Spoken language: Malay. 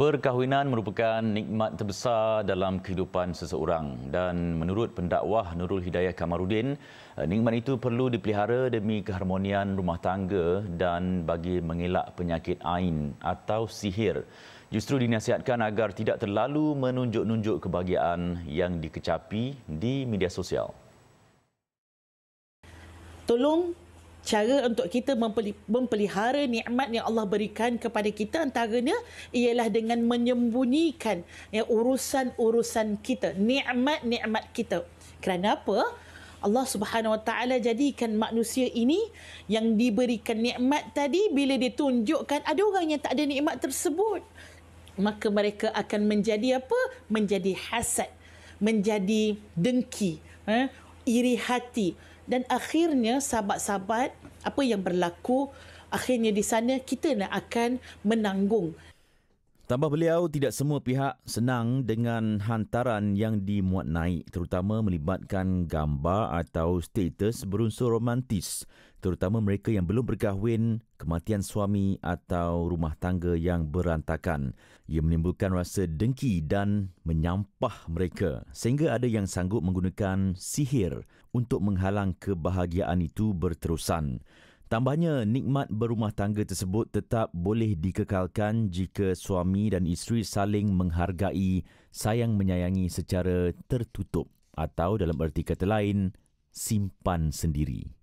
Perkahwinan merupakan nikmat terbesar dalam kehidupan seseorang dan menurut pendakwah Nurul Hidayah Kamarudin, eh, nikmat itu perlu dipelihara demi keharmonian rumah tangga dan bagi mengelak penyakit ain atau sihir. Justru dinasihatkan agar tidak terlalu menunjuk-nunjuk kebahagiaan yang dikecapi di media sosial. Tolong cara untuk kita mempelihara nikmat yang Allah berikan kepada kita antaranya ialah dengan menyembunyikan ya, urusan-urusan kita, nikmat-nikmat kita. Kerana apa? Allah Subhanahu Wa Taala jadikan manusia ini yang diberikan nikmat tadi bila ditunjukkan ada orang yang tak ada nikmat tersebut maka mereka akan menjadi apa? Menjadi hasad, menjadi dengki, eh? iri hati, dan akhirnya sahabat-sahabat apa yang berlaku akhirnya di sana kita nak akan menanggung Tambah beliau, tidak semua pihak senang dengan hantaran yang dimuat naik terutama melibatkan gambar atau status berunsur romantis terutama mereka yang belum berkahwin, kematian suami atau rumah tangga yang berantakan. Ia menimbulkan rasa dengki dan menyampah mereka sehingga ada yang sanggup menggunakan sihir untuk menghalang kebahagiaan itu berterusan. Tambahnya, nikmat berumah tangga tersebut tetap boleh dikekalkan jika suami dan isteri saling menghargai, sayang menyayangi secara tertutup atau dalam erti kata lain, simpan sendiri.